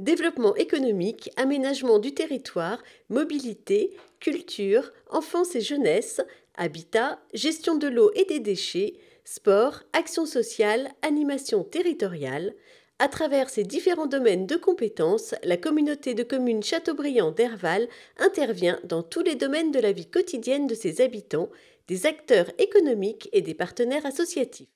Développement économique, aménagement du territoire, mobilité, culture, enfance et jeunesse, habitat, gestion de l'eau et des déchets, sport, action sociale, animation territoriale. À travers ces différents domaines de compétences, la communauté de communes Châteaubriand d'Herval intervient dans tous les domaines de la vie quotidienne de ses habitants, des acteurs économiques et des partenaires associatifs.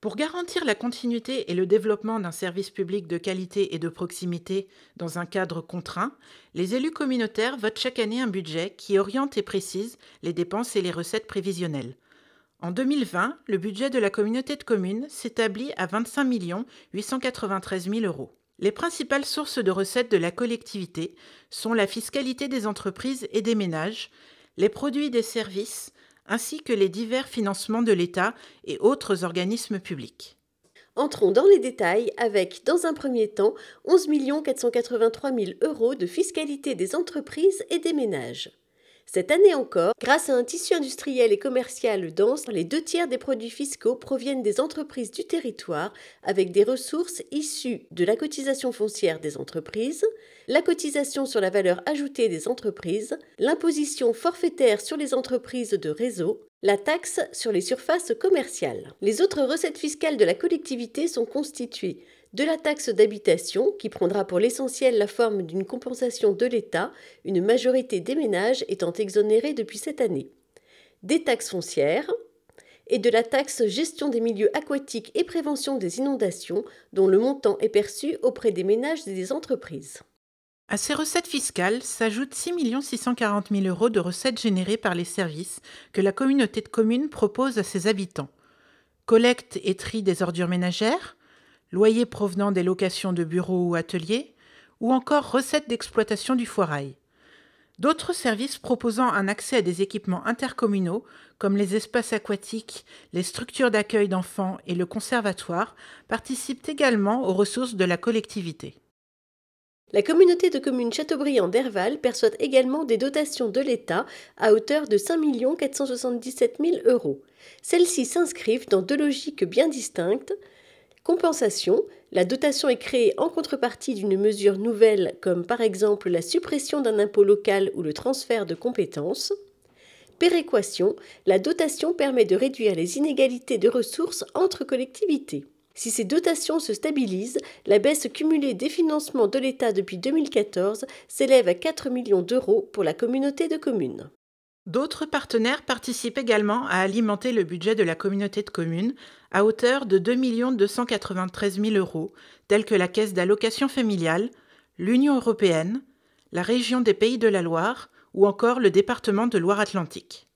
Pour garantir la continuité et le développement d'un service public de qualité et de proximité dans un cadre contraint, les élus communautaires votent chaque année un budget qui oriente et précise les dépenses et les recettes prévisionnelles. En 2020, le budget de la communauté de communes s'établit à 25 893 000 euros. Les principales sources de recettes de la collectivité sont la fiscalité des entreprises et des ménages, les produits des services, ainsi que les divers financements de l'État et autres organismes publics. Entrons dans les détails avec, dans un premier temps, 11 483 000 euros de fiscalité des entreprises et des ménages. Cette année encore, grâce à un tissu industriel et commercial dense, les deux tiers des produits fiscaux proviennent des entreprises du territoire avec des ressources issues de la cotisation foncière des entreprises, la cotisation sur la valeur ajoutée des entreprises, l'imposition forfaitaire sur les entreprises de réseau, la taxe sur les surfaces commerciales. Les autres recettes fiscales de la collectivité sont constituées de la taxe d'habitation qui prendra pour l'essentiel la forme d'une compensation de l'État, une majorité des ménages étant exonérés depuis cette année, des taxes foncières et de la taxe gestion des milieux aquatiques et prévention des inondations dont le montant est perçu auprès des ménages et des entreprises. À ces recettes fiscales s'ajoutent 6 640 000 euros de recettes générées par les services que la communauté de communes propose à ses habitants. Collecte et tri des ordures ménagères, loyers provenant des locations de bureaux ou ateliers, ou encore recettes d'exploitation du foirail. D'autres services proposant un accès à des équipements intercommunaux, comme les espaces aquatiques, les structures d'accueil d'enfants et le conservatoire, participent également aux ressources de la collectivité. La communauté de communes Châteaubriand d'Herval perçoit également des dotations de l'État à hauteur de 5 477 000 euros. Celles-ci s'inscrivent dans deux logiques bien distinctes Compensation, la dotation est créée en contrepartie d'une mesure nouvelle comme par exemple la suppression d'un impôt local ou le transfert de compétences. Péréquation, la dotation permet de réduire les inégalités de ressources entre collectivités. Si ces dotations se stabilisent, la baisse cumulée des financements de l'État depuis 2014 s'élève à 4 millions d'euros pour la communauté de communes. D'autres partenaires participent également à alimenter le budget de la communauté de communes à hauteur de 2 293 000 euros, tels que la Caisse d'allocation familiale, l'Union européenne, la région des Pays de la Loire ou encore le département de Loire-Atlantique.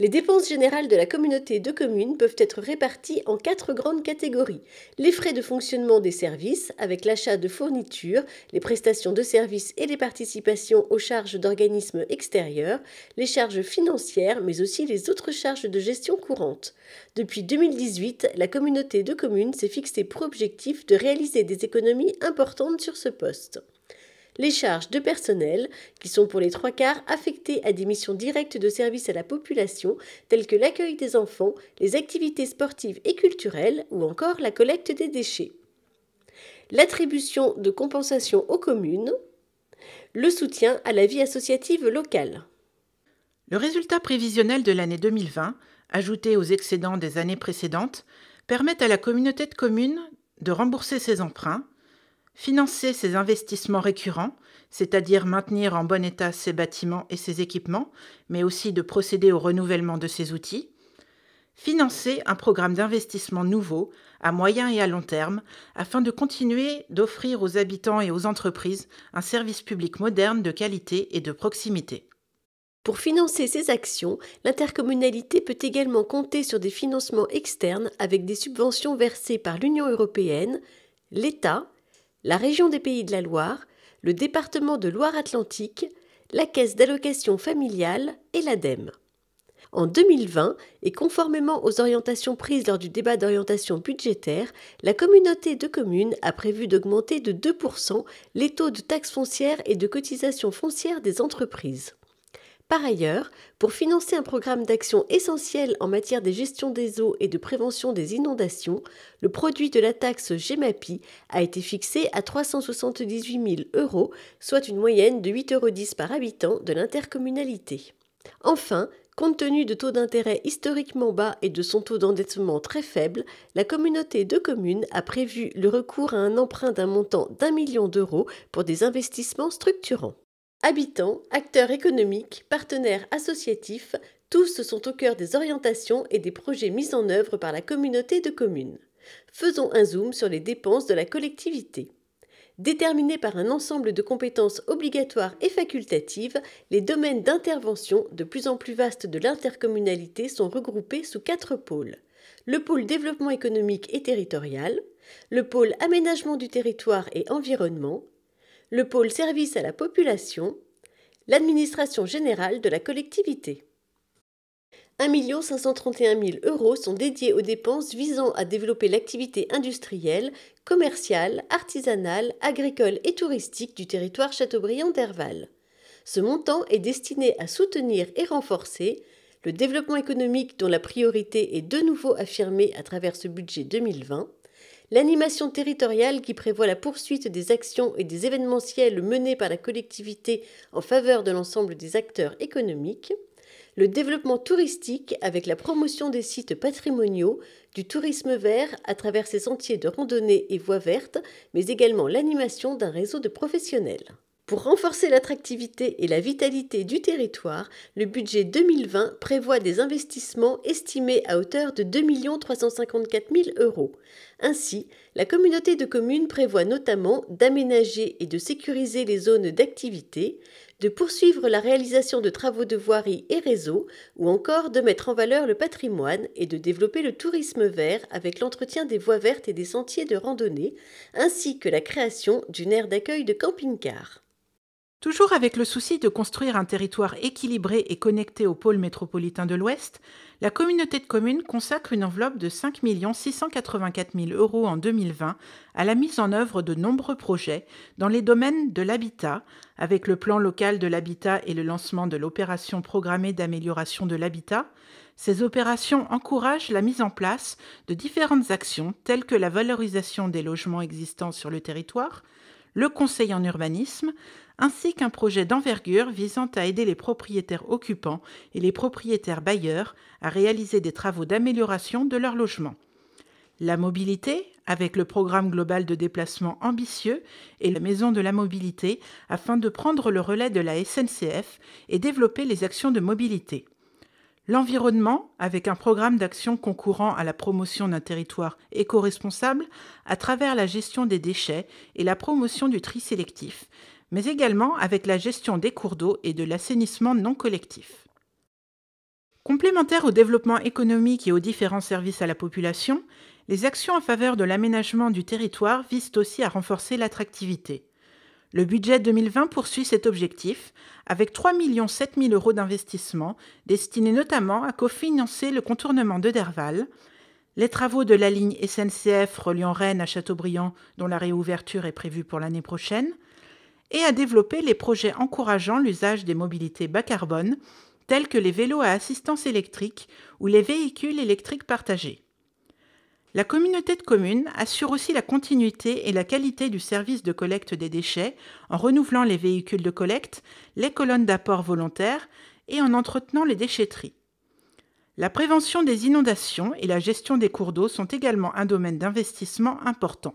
Les dépenses générales de la communauté de communes peuvent être réparties en quatre grandes catégories. Les frais de fonctionnement des services, avec l'achat de fournitures, les prestations de services et les participations aux charges d'organismes extérieurs, les charges financières, mais aussi les autres charges de gestion courante. Depuis 2018, la communauté de communes s'est fixée pour objectif de réaliser des économies importantes sur ce poste les charges de personnel, qui sont pour les trois quarts affectées à des missions directes de service à la population, telles que l'accueil des enfants, les activités sportives et culturelles, ou encore la collecte des déchets. L'attribution de compensation aux communes, le soutien à la vie associative locale. Le résultat prévisionnel de l'année 2020, ajouté aux excédents des années précédentes, permet à la communauté de communes de rembourser ses emprunts, Financer ses investissements récurrents, c'est-à-dire maintenir en bon état ses bâtiments et ses équipements, mais aussi de procéder au renouvellement de ses outils. Financer un programme d'investissement nouveau, à moyen et à long terme, afin de continuer d'offrir aux habitants et aux entreprises un service public moderne de qualité et de proximité. Pour financer ces actions, l'intercommunalité peut également compter sur des financements externes avec des subventions versées par l'Union européenne, l'État, la région des Pays de la Loire, le département de Loire-Atlantique, la Caisse d'allocation familiale et l'ADEME. En 2020, et conformément aux orientations prises lors du débat d'orientation budgétaire, la communauté de communes a prévu d'augmenter de 2% les taux de taxes foncières et de cotisations foncières des entreprises. Par ailleurs, pour financer un programme d'action essentiel en matière de gestion des eaux et de prévention des inondations, le produit de la taxe GEMAPI a été fixé à 378 000 euros, soit une moyenne de 8,10 euros par habitant de l'intercommunalité. Enfin, Compte tenu de taux d'intérêt historiquement bas et de son taux d'endettement très faible, la communauté de communes a prévu le recours à un emprunt d'un montant d'un million d'euros pour des investissements structurants. Habitants, acteurs économiques, partenaires associatifs, tous sont au cœur des orientations et des projets mis en œuvre par la communauté de communes. Faisons un zoom sur les dépenses de la collectivité. Déterminés par un ensemble de compétences obligatoires et facultatives, les domaines d'intervention de plus en plus vastes de l'intercommunalité sont regroupés sous quatre pôles. Le pôle développement économique et territorial, le pôle aménagement du territoire et environnement, le pôle service à la population, l'administration générale de la collectivité. 1 531 000 euros sont dédiés aux dépenses visant à développer l'activité industrielle, commerciale, artisanale, agricole et touristique du territoire châteaubriand d'Herval. Ce montant est destiné à soutenir et renforcer le développement économique dont la priorité est de nouveau affirmée à travers ce budget 2020, l'animation territoriale qui prévoit la poursuite des actions et des événementiels menés par la collectivité en faveur de l'ensemble des acteurs économiques, le développement touristique avec la promotion des sites patrimoniaux, du tourisme vert à travers ses sentiers de randonnée et voies vertes, mais également l'animation d'un réseau de professionnels. Pour renforcer l'attractivité et la vitalité du territoire, le budget 2020 prévoit des investissements estimés à hauteur de 2 354 000 euros. Ainsi, la communauté de communes prévoit notamment d'aménager et de sécuriser les zones d'activité, de poursuivre la réalisation de travaux de voirie et réseaux, ou encore de mettre en valeur le patrimoine et de développer le tourisme vert avec l'entretien des voies vertes et des sentiers de randonnée, ainsi que la création d'une aire d'accueil de camping-car. Toujours avec le souci de construire un territoire équilibré et connecté au pôle métropolitain de l'Ouest, la communauté de communes consacre une enveloppe de 5 684 000 euros en 2020 à la mise en œuvre de nombreux projets dans les domaines de l'habitat, avec le plan local de l'habitat et le lancement de l'opération programmée d'amélioration de l'habitat. Ces opérations encouragent la mise en place de différentes actions telles que la valorisation des logements existants sur le territoire, le conseil en urbanisme, ainsi qu'un projet d'envergure visant à aider les propriétaires occupants et les propriétaires bailleurs à réaliser des travaux d'amélioration de leur logement. La mobilité, avec le programme global de déplacement ambitieux et la maison de la mobilité, afin de prendre le relais de la SNCF et développer les actions de mobilité. L'environnement, avec un programme d'action concourant à la promotion d'un territoire éco-responsable à travers la gestion des déchets et la promotion du tri sélectif, mais également avec la gestion des cours d'eau et de l'assainissement non collectif. Complémentaires au développement économique et aux différents services à la population, les actions en faveur de l'aménagement du territoire visent aussi à renforcer l'attractivité. Le budget 2020 poursuit cet objectif avec 3 millions d'euros euros d'investissement destinés notamment à cofinancer le contournement de Derval, les travaux de la ligne SNCF reliant Rennes à Châteaubriand dont la réouverture est prévue pour l'année prochaine, et à développer les projets encourageant l'usage des mobilités bas carbone, tels que les vélos à assistance électrique ou les véhicules électriques partagés. La communauté de communes assure aussi la continuité et la qualité du service de collecte des déchets en renouvelant les véhicules de collecte, les colonnes d'apport volontaires et en entretenant les déchetteries. La prévention des inondations et la gestion des cours d'eau sont également un domaine d'investissement important.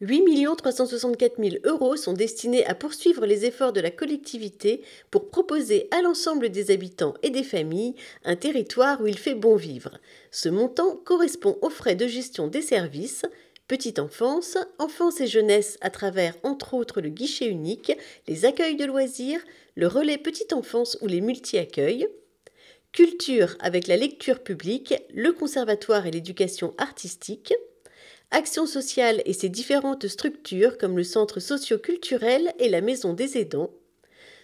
8 364 000 euros sont destinés à poursuivre les efforts de la collectivité pour proposer à l'ensemble des habitants et des familles un territoire où il fait bon vivre. Ce montant correspond aux frais de gestion des services, petite enfance, enfance et jeunesse à travers entre autres le guichet unique, les accueils de loisirs, le relais petite enfance ou les multi-accueils, culture avec la lecture publique, le conservatoire et l'éducation artistique, Action sociale et ses différentes structures comme le centre socio-culturel et la maison des aidants.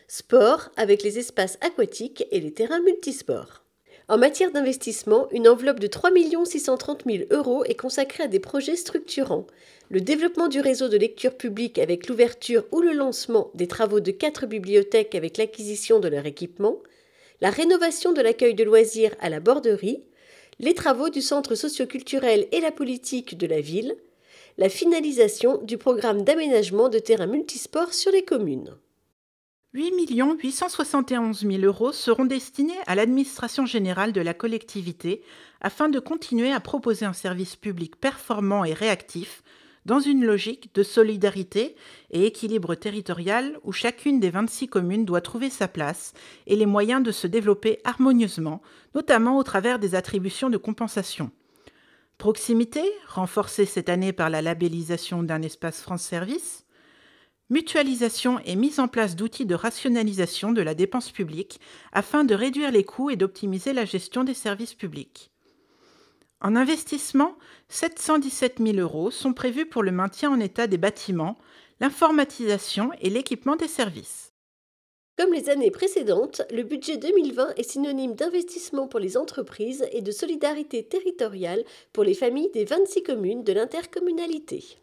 Sport avec les espaces aquatiques et les terrains multisports. En matière d'investissement, une enveloppe de 3 630 000 euros est consacrée à des projets structurants. Le développement du réseau de lecture publique avec l'ouverture ou le lancement des travaux de quatre bibliothèques avec l'acquisition de leur équipement, la rénovation de l'accueil de loisirs à la borderie, les travaux du Centre socioculturel et la politique de la ville, la finalisation du programme d'aménagement de terrains multisports sur les communes. 8 871 000 euros seront destinés à l'administration générale de la collectivité afin de continuer à proposer un service public performant et réactif dans une logique de solidarité et équilibre territorial où chacune des 26 communes doit trouver sa place et les moyens de se développer harmonieusement, notamment au travers des attributions de compensation. Proximité, renforcée cette année par la labellisation d'un espace France Service. Mutualisation et mise en place d'outils de rationalisation de la dépense publique afin de réduire les coûts et d'optimiser la gestion des services publics. En investissement, 717 000 euros sont prévus pour le maintien en état des bâtiments, l'informatisation et l'équipement des services. Comme les années précédentes, le budget 2020 est synonyme d'investissement pour les entreprises et de solidarité territoriale pour les familles des 26 communes de l'intercommunalité.